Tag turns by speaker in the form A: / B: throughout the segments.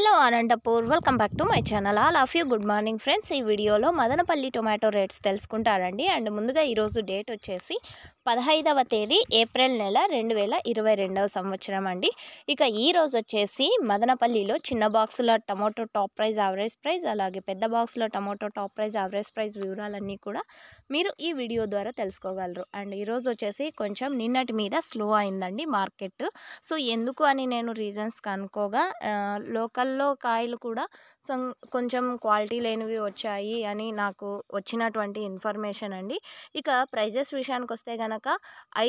A: hello Anantapur welcome back to my channel all of you good morning friends ఈ వీడియోలో Madanapalle tomato rates తెలుసుకుంటారండి and ముందుగా ఈరోజు డేట్ వచ్చేసి పదహైదవ తేదీ ఏప్రిల్ నెల రెండు వేల ఇరవై రెండవ సంవత్సరం అండి ఇక ఈరోజు వచ్చేసి మదనపల్లిలో చిన్న బాక్సుల tomato top price average price అలాగే పెద్ద బాక్స్లో tomato top price average price వివరాలన్నీ కూడా మీరు ఈ వీడియో ద్వారా తెలుసుకోగలరు అండ్ ఈరోజు వచ్చేసి కొంచెం నిన్నటి మీద స్లో అయిందండి మార్కెట్ సో ఎందుకు అని నేను రీజన్స్ కనుక్కోగా లోకల్ వాటిల్లో కాయలు కూడా కొంచెం క్వాలిటీ లేనివి వచ్చాయి అని నాకు వచ్చినటువంటి ఇన్ఫర్మేషన్ అండి ఇక ప్రైజెస్ విషయానికి వస్తే గనక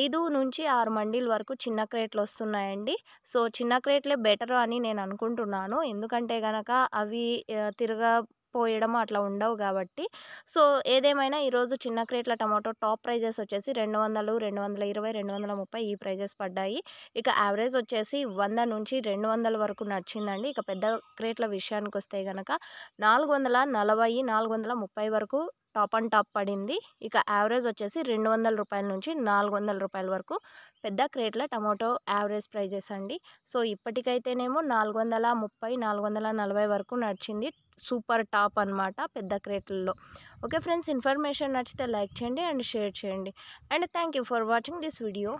A: ఐదు నుంచి ఆరు మండీల వరకు చిన్న క్రేట్లు వస్తున్నాయండి సో చిన్న క్రేట్లే బెటర్ అని నేను అనుకుంటున్నాను ఎందుకంటే గనక అవి తిరగ పోయడం అట్లా ఉండవు కాబట్టి సో ఏదేమైనా ఈరోజు చిన్న క్రేట్ల టమాటో టాప్ ప్రైజెస్ వచ్చేసి రెండు వందలు రెండు వందల ఇరవై రెండు వందల ముప్పై ఈ ప్రైజెస్ పడ్డాయి ఇక యావరేజ్ వచ్చేసి వంద నుంచి రెండు వందల వరకు నడిచిందండి ఇక పెద్ద క్రేట్ల విషయానికి వస్తే కనుక నాలుగు వందల నలభై నాలుగు వందల ముప్పై వరకు టాప్ అండ్ టాప్ పడింది ఇక యావరేజ్ వచ్చేసి రెండు వందల రూపాయల నుంచి నాలుగు వందల రూపాయల వరకు పెద్ద క్రేట్ల టమాటో యావరేజ్ ప్రైజెస్ అండి సో ఇప్పటికైతేనేమో నాలుగు వందల ముప్పై నాలుగు వందల నలభై వరకు నడిచింది సూపర్ టాప్ అనమాట పెద్ద క్రేట్లలో ఓకే ఫ్రెండ్స్ ఇన్ఫర్మేషన్ నచ్చితే లైక్ చేయండి అండ్ షేర్ చేయండి and thank you for watching this video